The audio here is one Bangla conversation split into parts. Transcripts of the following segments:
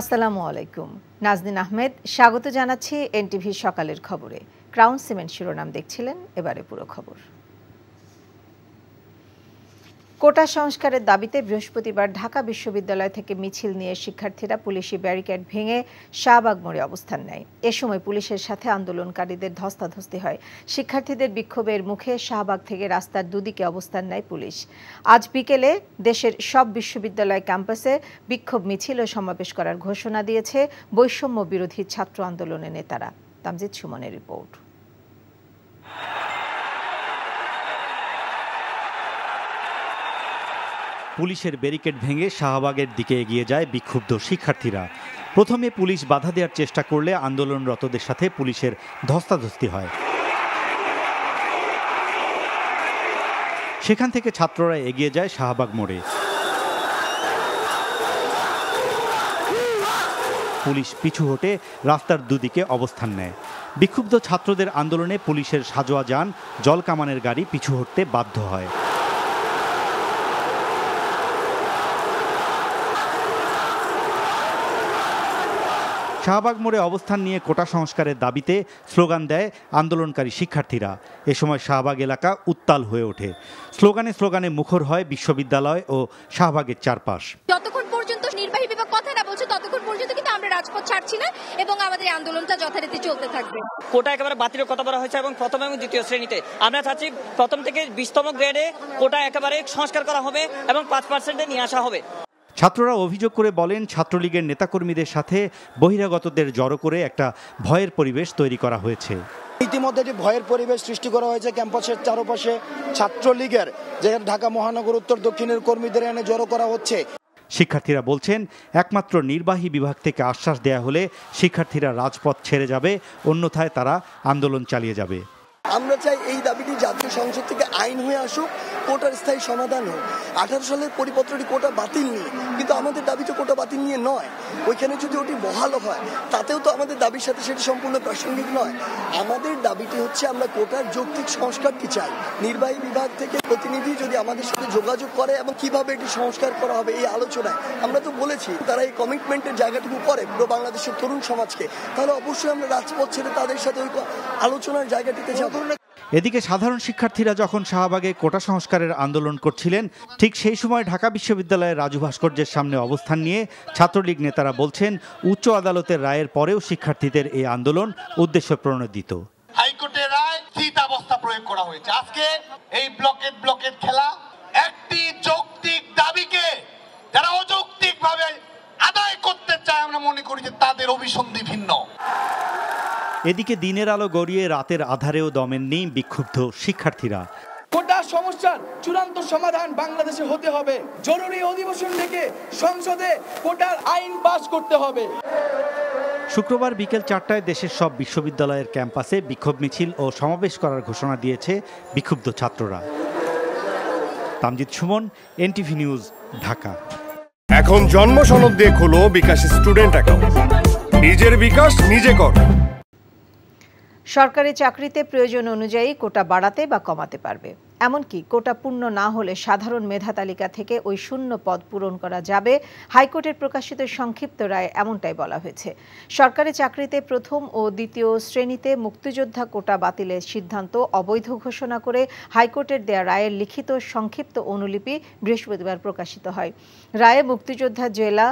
আসসালামু আলাইকুম নাজদিন আহমেদ স্বাগত জানাচ্ছি এনটিভির সকালের খবরে ক্রাউন সিমেন্ট শিরোনাম দেখছিলেন এবারে পুরো খবর কোটা সংস্কারের দাবিতে বৃহস্পতিবার ঢাকা বিশ্ববিদ্যালয় থেকে মিছিল নিয়ে শিক্ষার্থীরা পুলিশি ব্যারিকেড ভেঙে শাহবাগ মোড়ে অবস্থান নেয় এ সময় পুলিশের সাথে আন্দোলনকারীদের ধস্তাধস্তি হয় শিক্ষার্থীদের বিক্ষোভের মুখে শাহবাগ থেকে রাস্তার দুদিকে অবস্থান নেয় পুলিশ আজ বিকেলে দেশের সব বিশ্ববিদ্যালয় ক্যাম্পাসে বিক্ষোভ মিছিল ও সমাবেশ করার ঘোষণা দিয়েছে বৈষম্য বিরোধী ছাত্র আন্দোলনের নেতারা তামজিদ সুমনের রিপোর্ট পুলিশের ব্যারিকেড ভেঙে শাহবাগের দিকে এগিয়ে যায় বিক্ষুব্ধ শিক্ষার্থীরা প্রথমে পুলিশ বাধা দেওয়ার চেষ্টা করলে আন্দোলনরতদের সাথে পুলিশের ধস্তাধস্তি হয় সেখান থেকে ছাত্ররা এগিয়ে যায় শাহবাগ মোড়ে পুলিশ পিছু হটে রাস্তার দুদিকে অবস্থান নেয় বিক্ষুব্ধ ছাত্রদের আন্দোলনে পুলিশের সাজোয়া যান জলকামানের গাড়ি পিছু হটতে বাধ্য হয় শাহবাগ মোড়ে অবস্থান নিয়ে কোটা সংস্কারের দাবিতে স্লোগান দেয় আন্দোলনকারী শিক্ষার্থীরা এ সময় শাহবাগ এলাকা উত্তাল হয়ে ওঠে স্লোগানে স্লোগানে মুখর হয় বিশ্ববিদ্যালয় ও শাহবাগের চারপাশ যতক্ষণ পর্যন্ত নির্বাহী বিভাগ কথা না বলছে ততক্ষণ পর্যন্ত কিন্তু আমরা রাজপথ ছাড়ছি না এবং আমাদের আন্দোলনটা যথারীতি চলতে থাকবে কোটা একেবারে বাতিলের কথা বলা হয়েছে এবং প্রথম এবং দ্বিতীয় শ্রেণীতে আমরা চাচ্ছি প্রথম থেকে বিশতম গ্রেডে কোটা একেবারে সংস্কার করা হবে এবং পাঁচ পার্সেন্টে নিয়ে আসা হবে ছাত্ররা অভিযোগ করে বলেন ছাত্রলীগের নেতাকর্মীদের সাথে বহিরাগতদের জড়ো করে একটা ভয়ের পরিবেশ তৈরি করা হয়েছে ইতিমধ্যে যে ভয়ের পরিবেশ সৃষ্টি করা হয়েছে ক্যাম্পাসের চারপাশে ছাত্রলীগের যেখানে ঢাকা মহানগর উত্তর দক্ষিণের কর্মীদের এনে জড়ো করা হচ্ছে শিক্ষার্থীরা বলছেন একমাত্র নির্বাহী বিভাগ থেকে আশ্বাস দেয়া হলে শিক্ষার্থীরা রাজপথ ছেড়ে যাবে অন্যথায় তারা আন্দোলন চালিয়ে যাবে আমরা চাই এই দাবিটি জাতীয় সংসদ থেকে আইন হয়ে আসুক কোটার স্থায়ী সমাধান হোক আঠারো সালের পরিপত্রটি কোটা বাতিল নিয়ে কিন্তু আমাদের দাবি তো কোটা বাতিল নিয়ে নয় ওইখানে যদি ওটি বহাল হয় তাতেও তো আমাদের দাবির সাথে সেটি সম্পূর্ণ প্রাসঙ্গিক নয় আমাদের দাবিটি হচ্ছে আমরা কোটার যৌক্তিক সংস্কারটি চাই নির্বাহী বিভাগ থেকে প্রতিনিধি যদি আমাদের সাথে যোগাযোগ করে এবং কিভাবে এটি সংস্কার করা হবে এই আলোচনায় আমরা তো বলেছি তারা এই কমিটমেন্টের জায়গাটুকু করে পুরো বাংলাদেশের তরুণ সমাজকে তাহলে অবশ্যই আমরা রাজপথ ছেড়ে তাদের সাথে ওই আলোচনার জায়গাটিতে যাবো এদিকে সাধারণ শিক্ষার্থীরা যখন শাহবাগে কোটা সংস্কারের আন্দোলন করছিলেন ঠিক সেই সময় ঢাকা বিশ্ববিদ্যালয়ের রাজু ভাস্কর্যের সামনে অবস্থান নিয়ে ছাত্রলীগ নেতারা বলছেন উচ্চ আদালতের রায়ের পরেও শিক্ষার্থীদের এই আন্দোলন উদ্দেশ্য প্রণোদিত হাইকোর্টের রায় অবস্থা প্রয়োগ করা হয়েছে আজকে এই ব্লকেট ব্লকেট খেলা একটি যৌক্তিক দাবিকে যারা অযৌক্তিকভাবে আদায় করতে চায় আমরা মনে করি যে তাদের অভিসন্ধি ভিন্ন এদিকে দিনের আলো গড়িয়ে রাতের আধারেও নেই বিক্ষুব্ধ শিক্ষার্থীরা কোটা সমস্যার চূড়ান্ত সমাধান বাংলাদেশে হতে হবে জরুরি অধিবেশন থেকে সংসদে কোটার আইন পাশ করতে হবে শুক্রবার বিকেল চারটায় দেশের সব বিশ্ববিদ্যালয়ের ক্যাম্পাসে বিক্ষোভ মিছিল ও সমাবেশ করার ঘোষণা দিয়েছে বিক্ষুব্ধ ছাত্ররা তামজিৎ সুমন এনটিভি নিউজ ঢাকা এখন জন্ম সনদ দিয়ে খুলো বিকাশ স্টুডেন্ট অ্যাকাউন্ট নিজের বিকাশ নিজে কর সরকারি চাকরিতে প্রয়োজন অনুযায়ী কোটা বাড়াতে বা কমাতে পারবে এমনকি কোটা পূর্ণ না হলে সাধারণ মেধা তালিকা থেকে ওই শূন্য পদ পূরণ করা যাবে হাইকোর্টের প্রকাশিত সংক্ষিপ্ত রায় এমনটাই বলা হয়েছে সরকারি চাকরিতে প্রথম ও দ্বিতীয় শ্রেণীতে মুক্তিযোদ্ধা কোটা বাতিলের সিদ্ধান্ত অবৈধ ঘোষণা করে হাইকোর্টের দেয়া রায়ের লিখিত সংক্ষিপ্ত অনুলিপি বৃহস্পতিবার প্রকাশিত হয় রায়ে মুক্তিযোদ্ধা জেলা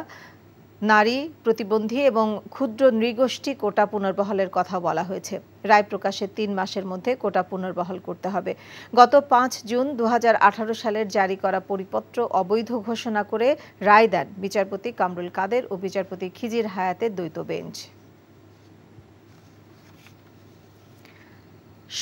নারী প্রতিবন্ধী এবং ক্ষুদ্র নৃগোষ্ঠী কোটা পুনর্বহলের কথা বলা হয়েছে রায় প্রকাশের তিন মাসের মধ্যে কোটা পুনর্বহল করতে হবে গত পাঁচ জুন দু সালের জারি করা পরিপত্র অবৈধ ঘোষণা করে রায় দেন বিচারপতি কামরুল কাদের ও বিচারপতি খিজির হায়াতের দ্বৈত বেঞ্চ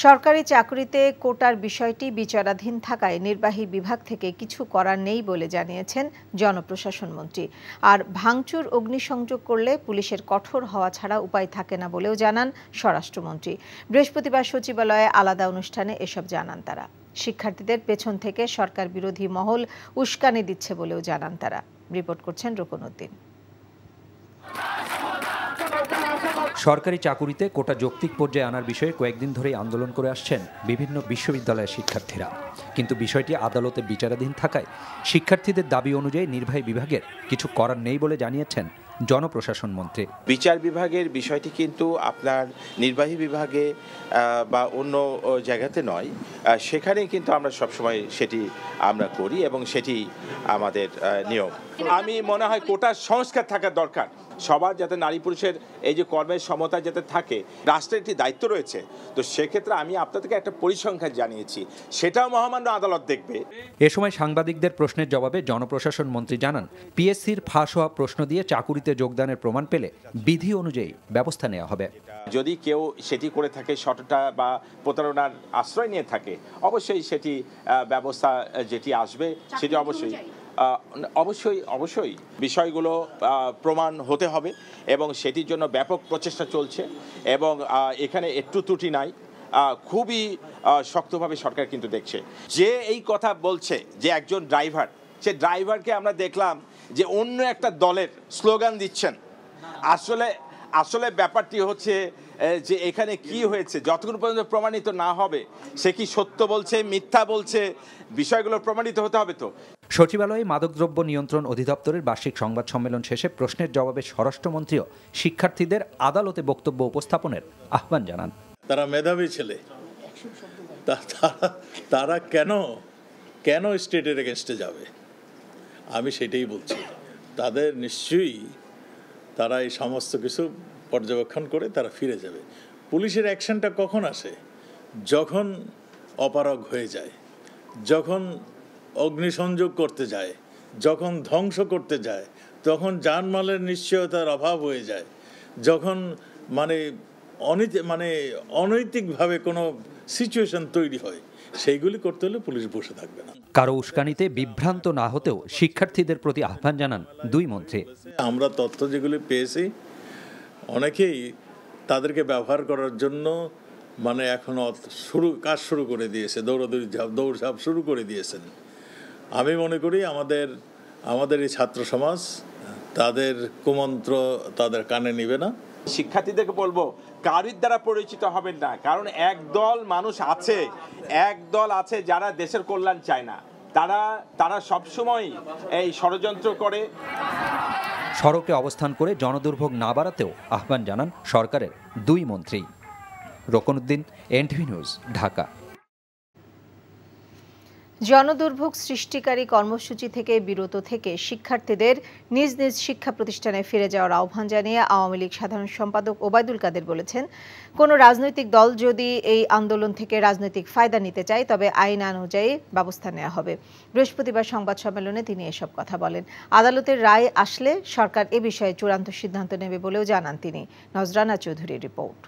সরকারি চাকরিতে কোটার বিষয়টি বিচারাধীন থাকায় নির্বাহী বিভাগ থেকে কিছু করার নেই বলে জানিয়েছেন জনপ্রশাসন মন্ত্রী আর ভাঙচুর অগ্নিসংযোগ করলে পুলিশের কঠোর হওয়া ছাড়া উপায় থাকে না বলেও জানান স্বরাষ্ট্রমন্ত্রী বৃহস্পতিবার সচিবালয়ে আলাদা অনুষ্ঠানে এসব জানান তারা শিক্ষার্থীদের পেছন থেকে সরকার বিরোধী মহল উস্কানি দিচ্ছে বলেও জানান তারা রিপোর্ট করছেন রোকন উদ্দিন সরকারি চাকুরিতে কোটা যৌক্তিক পর্যায়ে আনার বিষয়ে কয়েকদিন ধরেই আন্দোলন করে আসছেন বিভিন্ন বিশ্ববিদ্যালয়ের শিক্ষার্থীরা কিন্তু বিষয়টি আদালতে বিচারাধীন থাকায় শিক্ষার্থীদের দাবি অনুযায়ী নির্বাহী বিভাগের কিছু করার নেই বলে জানিয়েছেন জনপ্রশাসন মন্ত্রী বিচার বিভাগের বিষয়টি কিন্তু আপনার নির্বাহী বিভাগে বা অন্য জায়গাতে নয় সেখানে কিন্তু আমরা সবসময় সেটি আমরা করি এবং সেটি আমাদের নিয়ম আমি মনে হয় কোটার সংস্কার থাকা দরকার সবার যাতে নারী পুরুষের এই যে কর্মের সমতা যাতে থাকে রাষ্ট্রের একটি দায়িত্ব রয়েছে তো সেক্ষেত্রে আমি আপনাদেরকে একটা পরিসংখ্যান জানিয়েছি সেটাও মহামান্য আদালত দেখবে এ সময় সাংবাদিকদের প্রশ্নের জবাবে জনপ্রশাসন মন্ত্রী জানান পিএসসির ফাঁস হওয়া প্রশ্ন দিয়ে চাকুরিতে যোগদানের প্রমাণ পেলে বিধি অনুযায়ী ব্যবস্থা নেওয়া হবে যদি কেউ সেটি করে থাকে শটটা বা প্রতারণার আশ্রয় নিয়ে থাকে অবশ্যই সেটি ব্যবস্থা যেটি আসবে সেটি অবশ্যই অবশ্যই অবশ্যই বিষয়গুলো প্রমাণ হতে হবে এবং সেটির জন্য ব্যাপক প্রচেষ্টা চলছে এবং এখানে একটু ত্রুটি নাই খুবই শক্তভাবে সরকার কিন্তু দেখছে যে এই কথা বলছে যে একজন ড্রাইভার সে ড্রাইভারকে আমরা দেখলাম যে অন্য একটা দলের স্লোগান দিচ্ছেন আসলে আসলে ব্যাপারটি হচ্ছে যে এখানে কি হয়েছে যতক্ষণ পর্যন্ত প্রমাণিত না হবে সে কি সত্য বলছে মিথ্যা বলছে বিষয়গুলো প্রমাণিত হতে হবে তো সচিবালয়ে মাদকদ্রব্য নিয়ন্ত্রণ অধিদপ্তরের বার্ষিক সংবাদ সম্মেলন শেষে প্রশ্নের জবাবে স্বরাষ্ট্রমন্ত্রীও শিক্ষার্থীদের আদালতে বক্তব্য উপস্থাপনের আহ্বান জানান তারা মেধাবী ছেলে তারা কেন কেন স্টেটের এগেনস্টে যাবে আমি সেটাই বলছি তাদের নিশ্চয়ই তারা এই সমস্ত কিছু পর্যবেক্ষণ করে তারা ফিরে যাবে পুলিশের অ্যাকশনটা কখন আসে যখন অপারগ হয়ে যায় যখন অগ্নিসংযোগ করতে যায় যখন ধ্বংস করতে যায় তখন যানমালের নিশ্চয়তার অভাব হয়ে যায় যখন মানে অনৈত মানে অনৈতিকভাবে কোনো সিচুয়েশন তৈরি হয় সেইগুলি করতে হলে পুলিশ বসে থাকবে না কারো উস্কানিতে বিভ্রান্ত না হতেও শিক্ষার্থীদের প্রতি আহ্বান জানান দুই মন্ত্রী আমরা তথ্য যেগুলি পেয়েছি অনেকেই তাদেরকে ব্যবহার করার জন্য মানে এখন শুরু কাজ শুরু করে দিয়েছে দৌড়াদৌড়ি ঝাপ দৌড়ঝাপ শুরু করে দিয়েছেন আমি মনে করি আমাদের আমাদের এই ছাত্র সমাজ তাদের কুমন্ত্র তাদের কানে নিবে না শিক্ষার্থীদেরকে বলবো কারির দ্বারা পরিচিত হবেন না কারণ একদল মানুষ আছে একদল আছে যারা দেশের কল্যাণ চায় না তারা তারা সবসময় এই ষড়যন্ত্র করে সড়কে অবস্থান করে জনদুর্ভোগ না বাড়াতেও আহ্বান জানান সরকারের দুই মন্ত্রী রোকনউদ্দিন এনটিভি নিউজ ঢাকা জনদুর্ভোগ সৃষ্টিকারী কর্মসূচি থেকে বিরত থেকে শিক্ষার্থীদের নিজ নিজ শিক্ষা প্রতিষ্ঠানে ফিরে যাওয়ার আহ্বান জানিয়ে আওয়ামী লীগ সাধারণ সম্পাদক ওবায়দুল কাদের বলেছেন কোনো রাজনৈতিক দল যদি এই আন্দোলন থেকে রাজনৈতিক ফায়দা নিতে চায় তবে আইন অনুযায়ী ব্যবস্থা নেওয়া হবে বৃহস্পতিবার সংবাদ সম্মেলনে তিনি এসব কথা বলেন আদালতের রায় আসলে সরকার এ বিষয়ে চূড়ান্ত সিদ্ধান্ত নেবে বলেও জানান তিনি নজরানা চৌধুরীর রিপোর্ট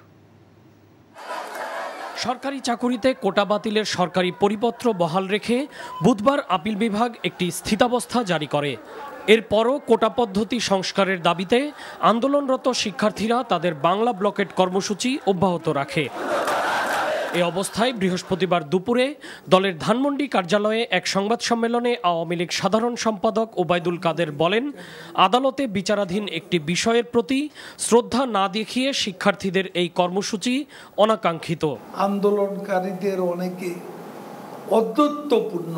সরকারি চাকুরিতে কোটা বাতিলের সরকারি পরিপত্র বহাল রেখে বুধবার আপিল বিভাগ একটি স্থিতাবস্থা জারি করে এরপরও কোটা পদ্ধতি সংস্কারের দাবিতে আন্দোলনরত শিক্ষার্থীরা তাদের বাংলা ব্লকেট কর্মসূচি অব্যাহত রাখে এ অবস্থায় বৃহস্পতিবার দুপুরে দলের ধানমন্ডি কার্যালয়ে এক সংবাদ সম্মেলনে আওয়ামী লীগ সাধারণ সম্পাদক ওবায়দুল কাদের বলেন আদালতে বিচারাধীন একটি বিষয়ের প্রতি শ্রদ্ধা না দেখিয়ে শিক্ষার্থীদের এই কর্মসূচি অনাকাঙ্ক্ষিত আন্দোলনকারীদের অনেকে অদ্যত্বপূর্ণ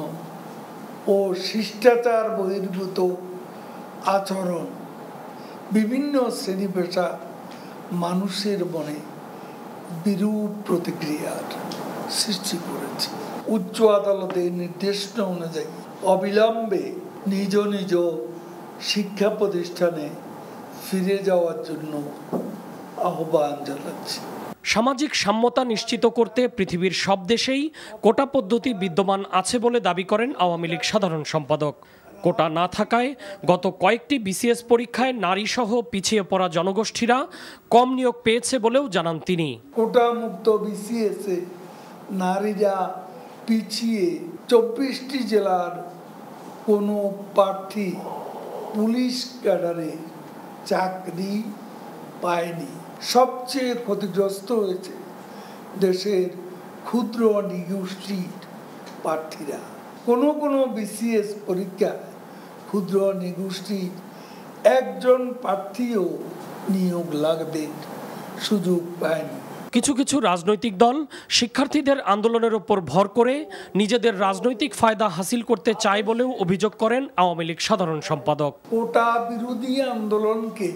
ও শিষ্টাচার বহির্ভূত আচরণ বিভিন্ন শ্রেণী পেশা মানুষের মনে বিরূপ প্রতিক্রিয়ার সৃষ্টি করেছে উচ্চ আদালতের নির্দেশ অনুযায়ী অবিলম্বে নিজ নিজ শিক্ষা প্রতিষ্ঠানে ফিরে যাওয়ার জন্য আহ্বান জানাচ্ছি সামাজিক সাম্যতা নিশ্চিত করতে পৃথিবীর সব দেশেই কোটা পদ্ধতি বিদ্যমান আছে বলে দাবি করেন আওয়ামী লীগ সাধারণ সম্পাদক কোটা না থাকায় গত কয়েকটি বিসিএস পরীক্ষায় নারীসহ পিছিয়ে পড়া জনগোষ্ঠীরা কম নিয়োগ পেয়েছে বলেও জানান তিনি কোটা মুক্ত এ নারীরা পিছিয়ে চব্বিশটি জেলার কোনো প্রার্থী পুলিশ ক্যাডারে চাকরি পায়নি সবচেয়ে ক্ষতিগ্রস্ত হয়েছে দেশের ক্ষুদ্র নিগোষ্ঠীর প্রার্থীরা কোনো কোনো বিসিএস পরীক্ষা ক্ষুদ্র নিগোষ্ঠীর একজন প্রার্থীও নিয়োগ লাগবে সুযোগ পায়নি কিছু কিছু রাজনৈতিক দল শিক্ষার্থীদের আন্দোলনের ওপর ভর করে নিজেদের রাজনৈতিক ফায়দা হাসিল করতে চায় বলেও অভিযোগ করেন আওয়ামী লীগ সাধারণ সম্পাদক কোটা বিরোধী আন্দোলনকে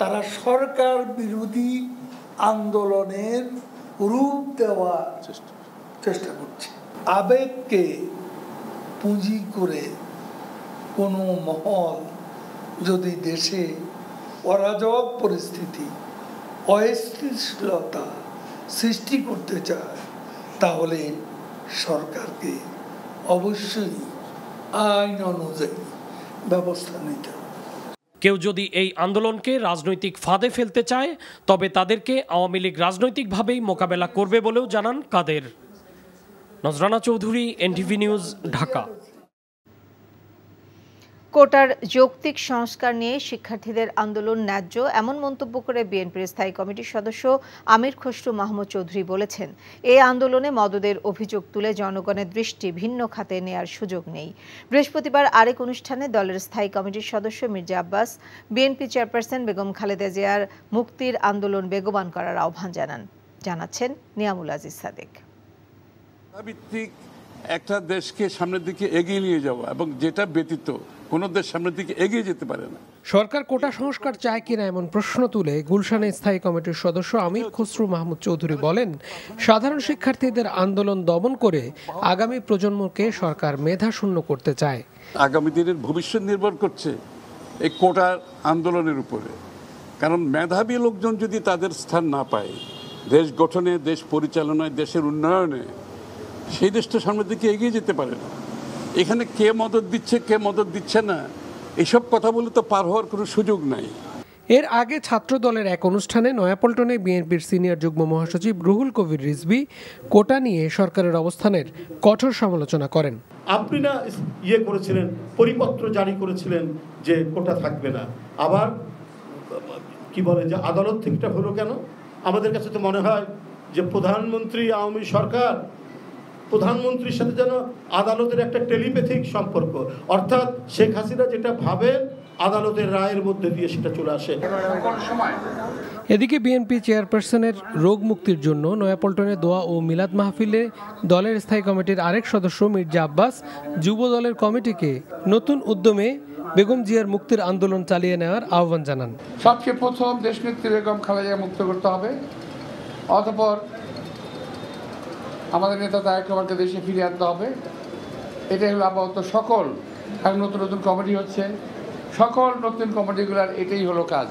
তারা সরকার বিরোধী আন্দোলনের রূপ দেওয়ার চেষ্টা করছে আবেগকে পুঁজি করে কোনো মহল যদি দেশে অরাজক পরিস্থিতি অস্থিতিশীলতা সৃষ্টি করতে চায় তাহলে সরকারকে অবশ্যই আইন অনুযায়ী ব্যবস্থা নিতে কেউ যদি এই আন্দোলনকে রাজনৈতিক ফাঁদে ফেলতে চায় তবে তাদেরকে আওয়ামী লীগ রাজনৈতিকভাবেই মোকাবেলা করবে বলেও জানান কাদের নজরানা চৌধুরী এনটিভি নিউজ ঢাকা কোটার যৌক্তিক সংস্কার নিয়ে শিক্ষার্থীদের আন্দোলন ন্যায্য এমন মন্তব্য করে বিএনপির স্থায়ী কমিটির সদস্য আমির খসরু মাহমুদ চৌধুরী বলেছেন এই আন্দোলনে মদদের অভিযোগ তুলে জনগণের দৃষ্টি ভিন্ন খাতে নেয়ার সুযোগ নেই বৃহস্পতিবার আরেক অনুষ্ঠানে দলের স্থায়ী কমিটির সদস্য মির্জা আব্বাস বিএনপি চেয়ারপারসন বেগম খালেদা জিয়ার মুক্তির আন্দোলন বেগবান করার আহ্বান জানান জানাচ্ছেন নিয়ামুল আজিজ সাদেক একটা দেশকে সামনের দিকে এগিয়ে নিয়ে যাওয়া এবং যেটা ব্যতীত কোনো দেশ সামনের দিকে এগিয়ে যেতে পারে না সরকার কোটা সংস্কার চায় কিনা এমন প্রশ্ন তুলে গুলশানের স্থায়ী কমিটির সদস্য আমির খুসরু মাহমুদ চৌধুরী বলেন সাধারণ শিক্ষার্থীদের আন্দোলন দমন করে আগামী প্রজন্মকে সরকার মেধা শূন্য করতে চায় আগামী দিনের ভবিষ্যৎ নির্ভর করছে এই কোটার আন্দোলনের উপরে কারণ মেধাবী লোকজন যদি তাদের স্থান না পায় দেশ গঠনে দেশ পরিচালনায় দেশের উন্নয়নে সেই দেশটা সামনের দিকে এগিয়ে যেতে পারে না এখানে কে মদত দিচ্ছে কে মদত দিচ্ছে না এসব কথা বলে তো পার হওয়ার কোনো সুযোগ নাই এর আগে ছাত্র দলের এক অনুষ্ঠানে নয়াপল্টনে বিএনপির সিনিয়র যুগ্ম মহাসচিব রুহুল কবির রিজবি কোটা নিয়ে সরকারের অবস্থানের কঠোর সমালোচনা করেন আপনি না ইয়ে করেছিলেন পরিপত্র জারি করেছিলেন যে কোটা থাকবে না আবার কি বলে যে আদালত থেকেটা হলো কেন আমাদের কাছে তো মনে হয় যে প্রধানমন্ত্রী আওয়ামী সরকার প্রধানমন্ত্রীর সাথে যেন আদালতের একটা টেলিপ্যাথিক সম্পর্ক অর্থাৎ শেখ হাসিনা যেটা ভাবেন আদালতের রায়ের মধ্যে দিয়ে সেটা চলে আসে এদিকে বিএনপি চেয়ারপারসনের রোগ মুক্তির জন্য নয়াপল্টনে দোয়া ও মিলাদ মাহফিলে দলের স্থায়ী কমিটির আরেক সদস্য মির্জা আব্বাস যুব দলের কমিটিকে নতুন উদ্যমে বেগম জিয়ার মুক্তির আন্দোলন চালিয়ে নেওয়ার আহ্বান জানান সবচেয়ে প্রথম দেশনেত্রী বেগম খালেদা মুক্ত করতে হবে অতপর আমাদের নেতা তারেক রহমানকে দেশে ফিরে আনতে হবে এটাই হলো আপাতত সকল এখন নতুন নতুন কমিটি হচ্ছে সকল নতুন কমিটিগুলার এটাই হলো কাজ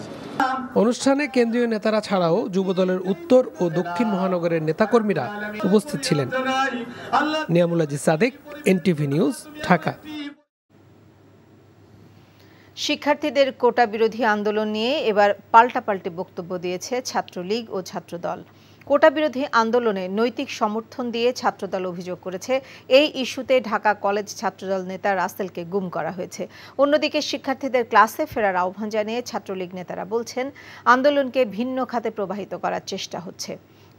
অনুষ্ঠানে কেন্দ্রীয় নেতারা ছাড়াও যুবদলের উত্তর ও দক্ষিণ মহানগরের নেতাকর্মীরা উপস্থিত ছিলেন নিয়ামুলাজি সাদেক এনটিভি নিউজ ঢাকা শিক্ষার্থীদের কোটা বিরোধী আন্দোলন নিয়ে এবার পাল্টাপাল্টি বক্তব্য দিয়েছে ছাত্রলীগ ও ছাত্রদল কোটা বিরোধী আন্দোলনে নৈতিক সমর্থন দিয়ে ছাত্রদল অভিযোগ করেছে এই ইস্যুতে ঢাকা কলেজ ছাত্রদল নেতা রাসেলকে গুম করা হয়েছে অন্যদিকে শিক্ষার্থীদের ক্লাসে ফেরার আহ্বান জানিয়ে ছাত্রলীগ নেতারা বলছেন আন্দোলনকে ভিন্ন খাতে প্রবাহিত করার চেষ্টা হচ্ছে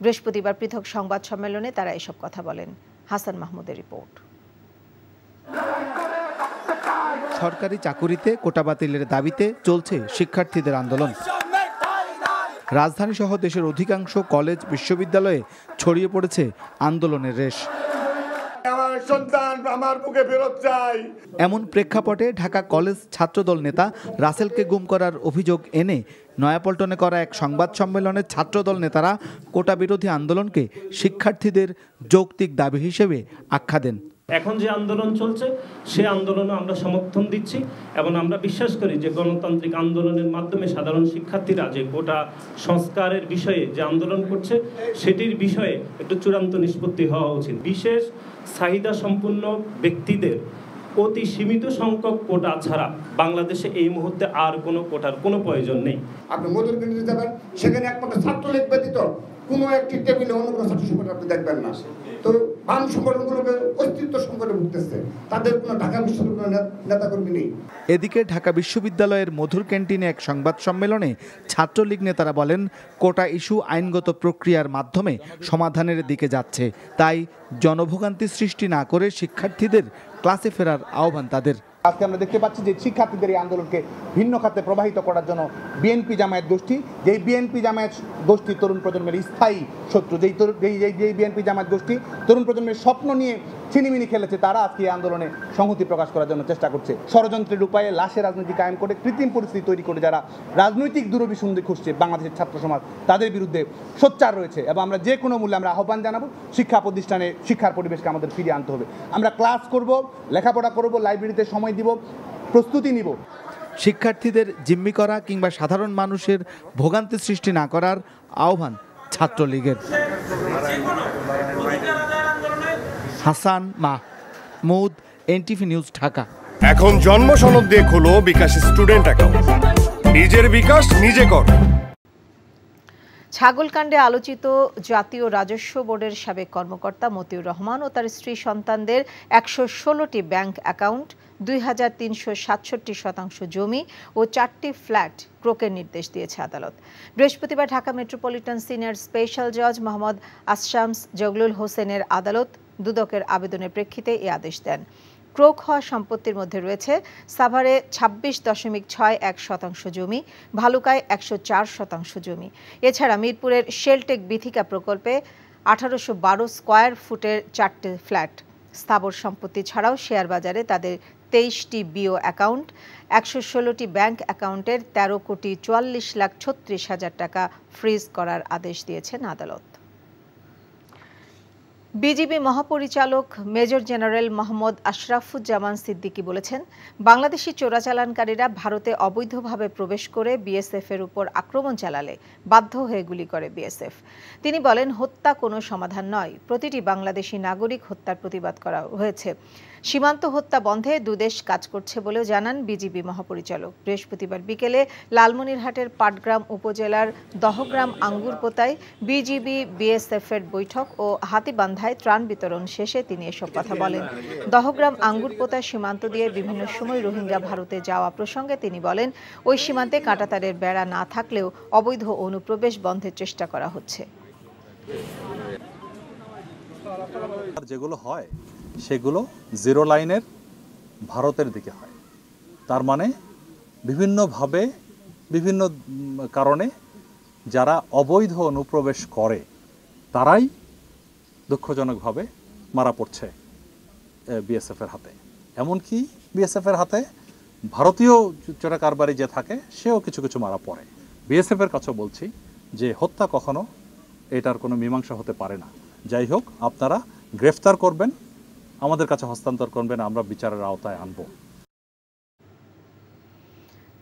বৃহস্পতিবার পৃথক সংবাদ সম্মেলনে তারা এসব কথা বলেন হাসান মাহমুদের রিপোর্ট সরকারি চাকুরিতে কোটা বাতিলের দাবিতে চলছে শিক্ষার্থীদের আন্দোলন রাজধানীসহ দেশের অধিকাংশ কলেজ বিশ্ববিদ্যালয়ে ছড়িয়ে পড়েছে আন্দোলনের রেশ এমন প্রেক্ষাপটে ঢাকা কলেজ ছাত্রদল নেতা রাসেলকে গুম করার অভিযোগ এনে নয়াপল্টনে করা এক সংবাদ সম্মেলনে ছাত্রদল নেতারা কোটা বিরোধী আন্দোলনকে শিক্ষার্থীদের যৌক্তিক দাবি হিসেবে আখ্যা দেন এখন যে আন্দোলন চলছে সে আন্দোলনও আমরা সমর্থন দিচ্ছি এবং আমরা বিশ্বাস করি যে গণতান্ত্রিক আন্দোলনের মাধ্যমে সাধারণ শিক্ষার্থীরা যে কোটা সংস্কারের বিষয়ে যে আন্দোলন করছে সেটির বিষয়ে একটু চূড়ান্ত নিষ্পত্তি হওয়া উচিত বিশেষ চাহিদা সম্পন্ন ব্যক্তিদের অতি সীমিত সংখ্যক কোটা ছাড়া বাংলাদেশে এই মুহূর্তে আর কোনো কোটার কোনো প্রয়োজন নেই আপনি মধুর কেন্দ্রে যাবেন সেখানে একমাত্র ছাত্রলীগ ব্যতীত কোনো একটি টেবিলে অন্য কোনো ছাত্র আপনি দেখবেন না তো বাম সংগঠনগুলোকে অস্তিত্ব সংকটে ভুগতেছে তাদের কোনো ঢাকা বিশ্ববিদ্যালয়ের কর্মী নেই এদিকে ঢাকা বিশ্ববিদ্যালয়ের মধুর ক্যান্টিনে এক সংবাদ সম্মেলনে ছাত্রলীগ নেতারা বলেন কোটা ইস্যু আইনগত প্রক্রিয়ার মাধ্যমে সমাধানের দিকে যাচ্ছে তাই জনভোগান্তি সৃষ্টি না করে শিক্ষার্থীদের ক্লাসে ফেরার আহ্বান তাদের আজকে আমরা দেখতে পাচ্ছি যে শিক্ষার্থীদের এই আন্দোলনকে ভিন্ন খাতে প্রবাহিত করার জন্য বিএনপি জামায়াত গোষ্ঠী যেই বিএনপি জামায়াত গোষ্ঠী তরুণ প্রজন্মের স্থায়ী শত্রু যেই যেই যেই বিএনপি জামায়াত গোষ্ঠী তরুণ প্রজন্মের স্বপ্ন নিয়ে চিনিমিনি খেলেছে তারা আজকে এই আন্দোলনে সংহতি প্রকাশ করার জন্য চেষ্টা করছে ষড়যন্ত্রের উপায়ে লাশে রাজনীতি কায়েম করে কৃত্রিম পরিস্থিতি তৈরি করে যারা রাজনৈতিক সন্ধি খুঁজছে বাংলাদেশের ছাত্র সমাজ তাদের বিরুদ্ধে সোচ্চার রয়েছে এবং আমরা যে কোনো মূল্যে আমরা আহ্বান জানাবো শিক্ষা প্রতিষ্ঠানে শিক্ষার পরিবেশকে আমাদের ফিরিয়ে আনতে হবে আমরা ক্লাস করব লেখাপড়া করব লাইব্রেরিতে সময় দিব প্রস্তুতি নিব শিক্ষার্থীদের জিম্মি করা কিংবা সাধারণ মানুষের ভোগান্তি সৃষ্টি না করার আহ্বান ছাত্রলীগের হাসান মা মুদ এনটিভি নিউজ ঢাকা এখন জন্ম সনদ দিয়ে খোলো বিকাশ স্টুডেন্ট অ্যাকাউন্ট নিজের বিকাশ নিজে কর ছাগলকাণ্ডে আলোচিত জাতীয় রাজস্ব বোর্ডের সাবেক কর্মকর্তা মতিউর রহমান ও তার স্ত্রী সন্তানদের একশো ষোলোটি ব্যাংক অ্যাকাউন্ট দুই হাজার তিনশো সাতষট্টি শতাংশ জমি ও চারটি ফ্ল্যাট ক্রোকের নির্দেশ দিয়েছে আদালত বৃহস্পতিবার ঢাকা মেট্রোপলিটন সিনিয়র স্পেশাল জজ মোহাম্মদ আসশামস জগলুল হোসেনের আদালত দুদকের আবেদনের প্রেক্ষিতে এই আদেশ দেন ক্রোক হওয়া সম্পত্তির মধ্যে রয়েছে সাভারে ছাব্বিশ দশমিক ছয় এক শতাংশ জমি ভালুকায় একশো চার শতাংশ জমি এছাড়া মিরপুরের শেলটেক বিথিকা প্রকল্পে আঠারোশো বারো স্কোয়ার ফুটের চারটে ফ্ল্যাট স্থাবর সম্পত্তি ছাড়াও শেয়ার বাজারে তাদের তেইশটি বিও অ্যাকাউন্ট একশো ষোলোটি ব্যাংক অ্যাকাউন্টের তেরো কোটি চুয়াল্লিশ লাখ ছত্রিশ হাজার টাকা ফ্রিজ করার আদেশ দিয়েছেন আদালত বিজিবি মহাপরিচালক মেজর জেনারেল মোহাম্মদ আশরাফুজ্জামান সিদ্দিকী বলেছেন বাংলাদেশি চোরাচালানকারীরা ভারতে অবৈধভাবে প্রবেশ করে বিএসএফ এর উপর আক্রমণ চালালে বাধ্য হয়ে গুলি করে বিএসএফ তিনি বলেন হত্যা কোনো সমাধান নয় প্রতিটি বাংলাদেশি নাগরিক হত্যার প্রতিবাদ করা হয়েছে সীমান্ত হত্যা বন্ধে দুদেশ কাজ করছে বলেও জানান বিজিবি মহাপরিচালক বৃহস্পতিবার বিকেলে লালমনিরহাটের পাটগ্রাম উপজেলার দহগ্রাম আঙ্গুরপোতায় বিজিবি বিএসএফ এর বৈঠক ও হাতিবান্ধায় ত্রাণ বিতরণ শেষে তিনি এসব কথা বলেন দহগ্রাম আঙ্গুরপোতা সীমান্ত দিয়ে বিভিন্ন সময় রোহিঙ্গা ভারতে যাওয়া প্রসঙ্গে তিনি বলেন ওই সীমান্তে কাঁটাতারের বেড়া না থাকলেও অবৈধ অনুপ্রবেশ বন্ধের চেষ্টা করা হচ্ছে যেগুলো হয় সেগুলো জিরো লাইনের ভারতের দিকে হয় তার মানে বিভিন্নভাবে বিভিন্ন কারণে যারা অবৈধ অনুপ্রবেশ করে তারাই দুঃখজনকভাবে মারা পড়ছে বিএসএফের হাতে এমনকি বিএসএফের হাতে ভারতীয় চোরা কারবারি যে থাকে সেও কিছু কিছু মারা পড়ে বিএসএফের কাছে বলছি যে হত্যা কখনো এটার কোনো মীমাংসা হতে পারে না যাই হোক আপনারা গ্রেফতার করবেন আমাদের কাছে হস্তান্তর করবেন আমরা বিচারের আওতায় আনব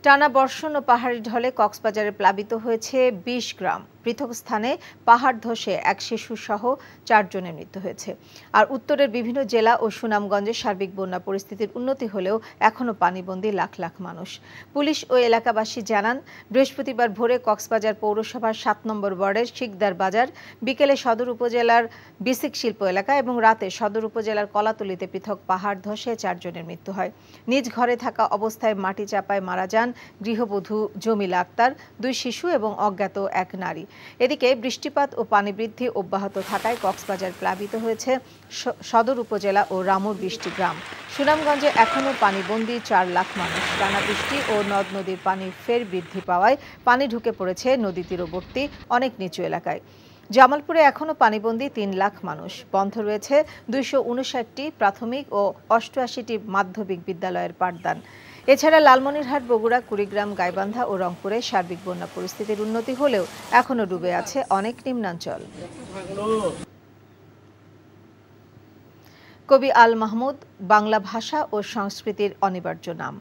টানা বর্ষণ ও পাহাড়ি ঢলে কক্সবাজারে প্লাবিত হয়েছে বিশ গ্রাম পৃথক স্থানে পাহাড় ধসে এক শিশুসহ চারজনের মৃত্যু হয়েছে আর উত্তরের বিভিন্ন জেলা ও সুনামগঞ্জে সার্বিক বন্যা পরিস্থিতির উন্নতি হলেও এখনও পানিবন্দী লাখ লাখ মানুষ পুলিশ ও এলাকাবাসী জানান বৃহস্পতিবার ভোরে কক্সবাজার পৌরসভার সাত নম্বর ওয়ার্ডের শিকদার বাজার বিকেলে সদর উপজেলার বিসিক শিল্প এলাকা এবং রাতে সদর উপজেলার কলাতলিতে পৃথক পাহাড় ধসে চারজনের মৃত্যু হয় নিজ ঘরে থাকা অবস্থায় মাটি চাপায় মারা যান গৃহবধূ জমিলা আক্তার দুই শিশু এবং অজ্ঞাত এক নারী এদিকে বৃষ্টিপাত ও পানি বৃদ্ধি অব্যাহত থাকায় কক্সবাজার প্লাবিত হয়েছে সদর উপজেলা ও রামুর বৃষ্টি গ্রাম সুনামগঞ্জে এখনও পানিবন্দি চার লাখ মানুষ টানা বৃষ্টি ও নদ নদীর পানি ফের বৃদ্ধি পাওয়ায় পানি ঢুকে পড়েছে নদী তীরবর্তী অনেক নিচু এলাকায় জামালপুরে এখনও পানিবন্দি তিন লাখ মানুষ বন্ধ রয়েছে দুইশো প্রাথমিক ও অষ্টআশিটি মাধ্যমিক বিদ্যালয়ের পাঠদান এছাড়া লালমনিরহাট বগুড়া কুড়িগ্রাম গাইবান্ধা ও রংপুরে সার্বিক বন্যা পরিস্থিতির উন্নতি হলেও এখনও ডুবে আছে অনেক নিম্নাঞ্চল কবি আল মাহমুদ বাংলা ভাষা ও সংস্কৃতির অনিবার্য নাম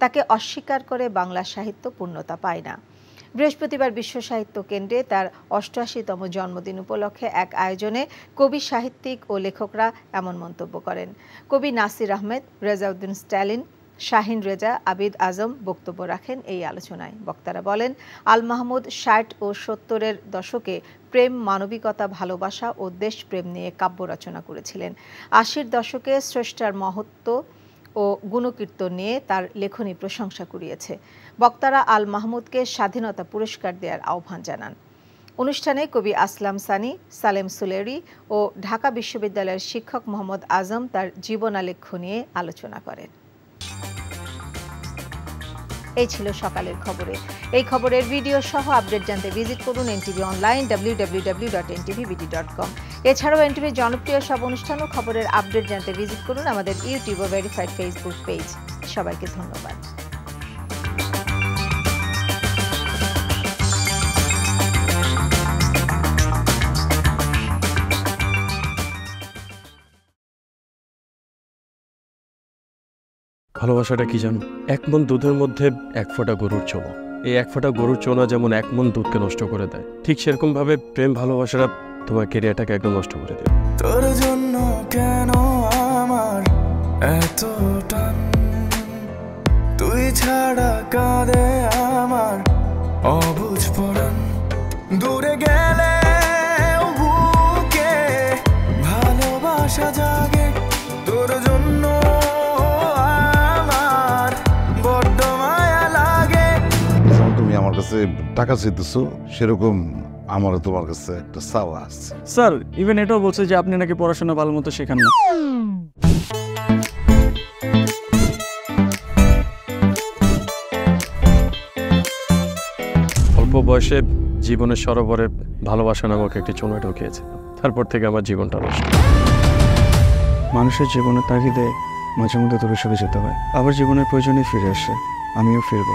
তাকে অস্বীকার করে বাংলা সাহিত্য পূর্ণতা পায় না বৃহস্পতিবার বিশ্ব সাহিত্য কেন্দ্রে তার অষ্টআশিতম জন্মদিন উপলক্ষে এক আয়োজনে কবি সাহিত্যিক ও লেখকরা এমন মন্তব্য করেন কবি নাসির আহমেদ রেজাউদ্দিন স্ট্যালিন শাহিন রেজা আবিদ আজম বক্তব্য রাখেন এই আলোচনায় বক্তারা বলেন আল মাহমুদ ষাট ও সত্তরের দশকে প্রেম মানবিকতা ভালোবাসা ও দেশপ্রেম নিয়ে কাব্য রচনা করেছিলেন আশির দশকে শ্রেষ্ঠার মহত্ব ও গুণকীর্তন নিয়ে তার লেখনী প্রশংসা কুড়িয়েছে বক্তারা আল মাহমুদকে স্বাধীনতা পুরস্কার দেওয়ার আহ্বান জানান অনুষ্ঠানে কবি আসলাম সানি সালেম সুলেরি ও ঢাকা বিশ্ববিদ্যালয়ের শিক্ষক মোহাম্মদ আজম তার জীবনালেখ্য নিয়ে আলোচনা করেন এই ছিল সকালের খবরে এই খবরের ভিডিও সহ আপডেট জানতে ভিজিট করুন NTV online www.ntvbd.com dot dot com এছাড়াও এনটিভির জনপ্রিয় সব অনুষ্ঠান ও খবরের আপডেট জানতে ভিজিট করুন আমাদের ইউটিউব ও ভেরিফাইড ফেসবুক পেজ সবাইকে ধন্যবাদ ভালোবাসাটা কি জানো এক মন দুধের মধ্যে এক ফোঁটা গরুর চোমা এই এক ফোঁটা গরুর চোনা যেমন এক মন দুধকে নষ্ট করে দেয় ঠিক সেরকম ভাবে প্রেম ভালোবাসাটা তোমার কেরিয়ারটাকে একদম নষ্ট করে দেয় তোর জন্য কেন আমার এত টান তুই ছাড়া কাঁদে আমার অবুঝ পড়ান দূরে গেলে ভালোবাসা যায় কাছে টাকা চাইতেছো সেরকম আমারও তোমার কাছে একটা চাওয়া আছে স্যার ইভেন এটাও বলছে যে আপনি নাকি পড়াশোনা ভালো মতো শেখান না অল্প বয়সে জীবনের সরোবরে ভালোবাসা নামক একটি চুনো ঢুকিয়েছে তারপর থেকে আমার জীবনটা নষ্ট মানুষের জীবনে তাগিদে মাঝে মধ্যে দূরে সরে যেতে হয় আবার জীবনের প্রয়োজনে ফিরে আসে আমিও ফিরবো